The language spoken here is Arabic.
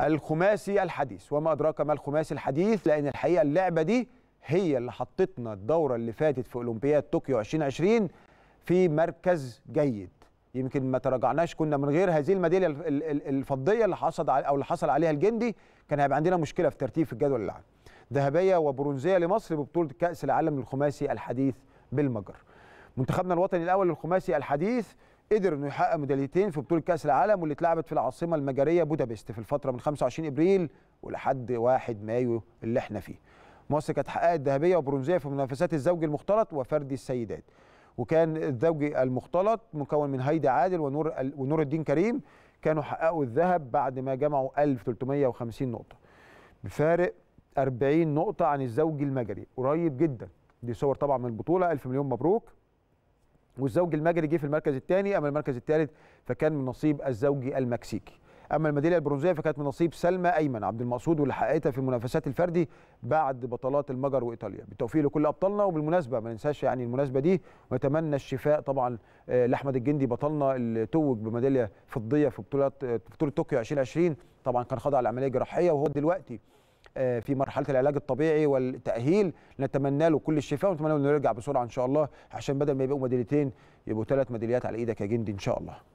الخماسي الحديث وما أدراك ما الخماسي الحديث لأن الحقيقة اللعبة دي هي اللي حطتنا الدورة اللي فاتت في أولمبياد طوكيو 2020 في مركز جيد يمكن ما تراجعناش كنا من غير هذه الميداليه الفضيه اللي حصل او اللي حصل عليها الجندي كان هيبقى عندنا مشكله في ترتيب في الجدول العام ذهبيه وبرونزيه لمصر ببطوله كاس العالم للخماسي الحديث بالمجر منتخبنا الوطني الاول الخماسي الحديث قدر انه يحقق ميداليتين في بطوله كاس العالم واللي اتلعبت في العاصمه المجريه بودابست في الفتره من 25 ابريل ولحد 1 مايو اللي احنا فيه. مصر كانت حققت ذهبيه وبرونزيه في منافسات الزوج المختلط وفردي السيدات. وكان الزوج المختلط مكون من هيدي عادل ونور ونور الدين كريم كانوا حققوا الذهب بعد ما جمعوا 1350 نقطه. بفارق 40 نقطه عن الزوج المجري قريب جدا. دي صور طبعا من البطوله الف مليون مبروك. والزوج المجري جه في المركز الثاني اما المركز الثالث فكان من نصيب الزوج المكسيكي اما الميداليه البرونزيه فكانت من نصيب سلمى ايمن عبد المقصود واللي حققتها في المنافسات الفردي بعد بطلات المجر وايطاليا بالتوفيق لكل ابطالنا وبالمناسبه ما ننساش يعني المناسبه دي ونتمنى الشفاء طبعا آه، لاحمد الجندي بطلنا اللي توج بميداليه فضيه في بطولات آه، بطوله طوكيو 2020 طبعا كان خاضع لعمليه جراحيه وهو دلوقتي آه، في مرحله العلاج الطبيعي والتاهيل نتمنى له كل الشفاء ونتمنى له انه يرجع بسرعه ان شاء الله عشان بدل ما يبقوا ميداليتين يبقوا ثلاث ميداليات على ايدك يا جندي ان شاء الله